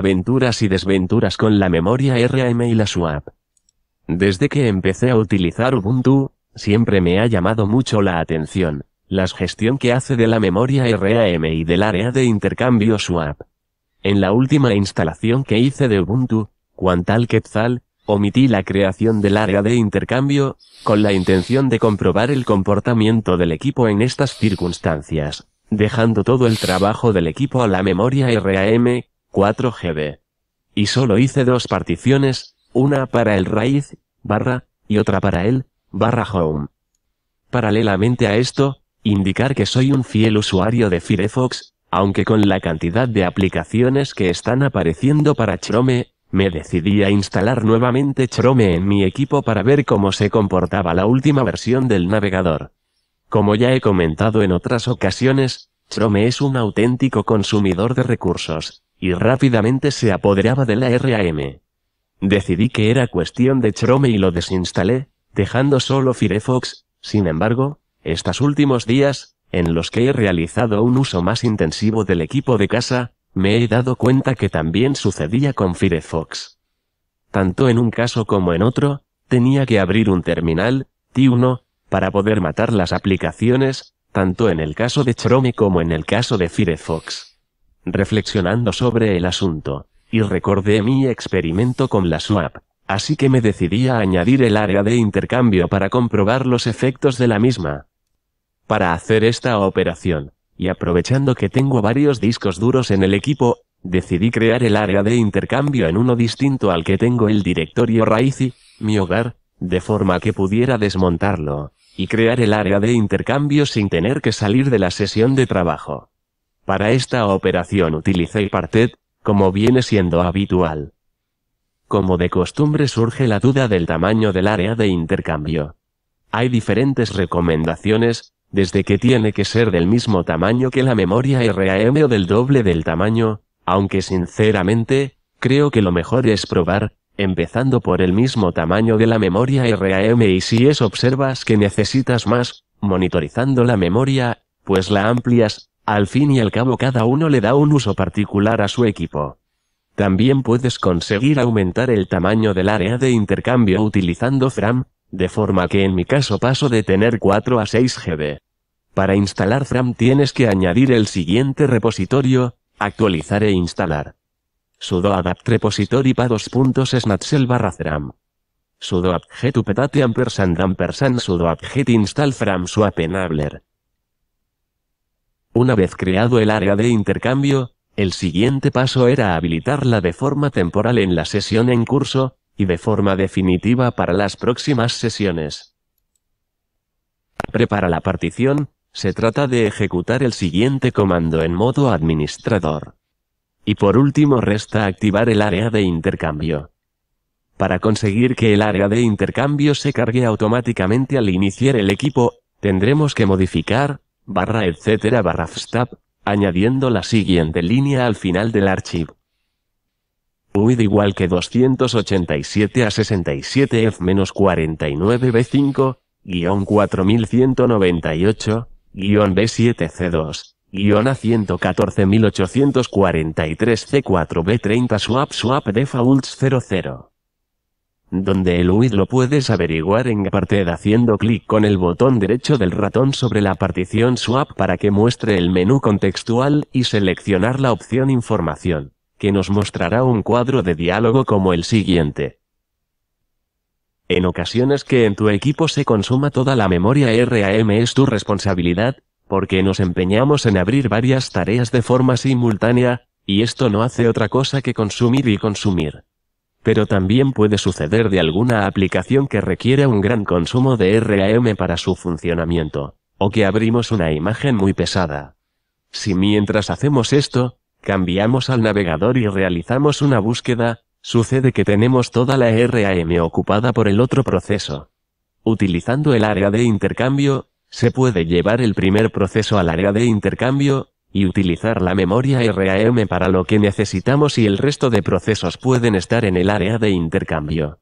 Aventuras y desventuras con la memoria RAM y la swap. Desde que empecé a utilizar Ubuntu, siempre me ha llamado mucho la atención, la gestión que hace de la memoria RAM y del área de intercambio swap. En la última instalación que hice de Ubuntu, Quantal Quetzal, omití la creación del área de intercambio, con la intención de comprobar el comportamiento del equipo en estas circunstancias, dejando todo el trabajo del equipo a la memoria RAM, 4 GB. Y solo hice dos particiones, una para el raíz, barra, y otra para el, barra home. Paralelamente a esto, indicar que soy un fiel usuario de Firefox, aunque con la cantidad de aplicaciones que están apareciendo para Chrome, me decidí a instalar nuevamente Chrome en mi equipo para ver cómo se comportaba la última versión del navegador. Como ya he comentado en otras ocasiones, Chrome es un auténtico consumidor de recursos y rápidamente se apoderaba de la RAM. Decidí que era cuestión de Chrome y lo desinstalé, dejando solo Firefox, sin embargo, estos últimos días, en los que he realizado un uso más intensivo del equipo de casa, me he dado cuenta que también sucedía con Firefox. Tanto en un caso como en otro, tenía que abrir un terminal, T1, para poder matar las aplicaciones, tanto en el caso de Chrome como en el caso de Firefox reflexionando sobre el asunto, y recordé mi experimento con la swap, así que me decidí a añadir el área de intercambio para comprobar los efectos de la misma. Para hacer esta operación, y aprovechando que tengo varios discos duros en el equipo, decidí crear el área de intercambio en uno distinto al que tengo el directorio raíz y, mi hogar, de forma que pudiera desmontarlo, y crear el área de intercambio sin tener que salir de la sesión de trabajo. Para esta operación utilicé Partet, como viene siendo habitual. Como de costumbre surge la duda del tamaño del área de intercambio. Hay diferentes recomendaciones, desde que tiene que ser del mismo tamaño que la memoria RAM o del doble del tamaño, aunque sinceramente, creo que lo mejor es probar, empezando por el mismo tamaño de la memoria RAM y si es observas que necesitas más, monitorizando la memoria, pues la amplias, al fin y al cabo cada uno le da un uso particular a su equipo. También puedes conseguir aumentar el tamaño del área de intercambio utilizando FRAM, de forma que en mi caso paso de tener 4 a 6 GB. Para instalar FRAM tienes que añadir el siguiente repositorio, actualizar e instalar. sudo adapt repository pa barra fram. sudo apt get e e ampersand ampersand sudo apt get install fram swap enabler. Una vez creado el área de intercambio, el siguiente paso era habilitarla de forma temporal en la sesión en curso, y de forma definitiva para las próximas sesiones. Prepara la partición, se trata de ejecutar el siguiente comando en modo administrador. Y por último resta activar el área de intercambio. Para conseguir que el área de intercambio se cargue automáticamente al iniciar el equipo, tendremos que modificar, barra etcétera barra fstab, añadiendo la siguiente línea al final del archivo. UID igual que 287 a 67 F 49 B5, guión 4198, guión B7 C2, guión A 114843 C4 B30 swap swap defaults 00 donde el UID lo puedes averiguar en Apartheid haciendo clic con el botón derecho del ratón sobre la partición swap para que muestre el menú contextual y seleccionar la opción Información, que nos mostrará un cuadro de diálogo como el siguiente. En ocasiones que en tu equipo se consuma toda la memoria RAM es tu responsabilidad, porque nos empeñamos en abrir varias tareas de forma simultánea, y esto no hace otra cosa que consumir y consumir. Pero también puede suceder de alguna aplicación que requiera un gran consumo de RAM para su funcionamiento, o que abrimos una imagen muy pesada. Si mientras hacemos esto, cambiamos al navegador y realizamos una búsqueda, sucede que tenemos toda la RAM ocupada por el otro proceso. Utilizando el área de intercambio, se puede llevar el primer proceso al área de intercambio, y utilizar la memoria RAM para lo que necesitamos y el resto de procesos pueden estar en el área de intercambio.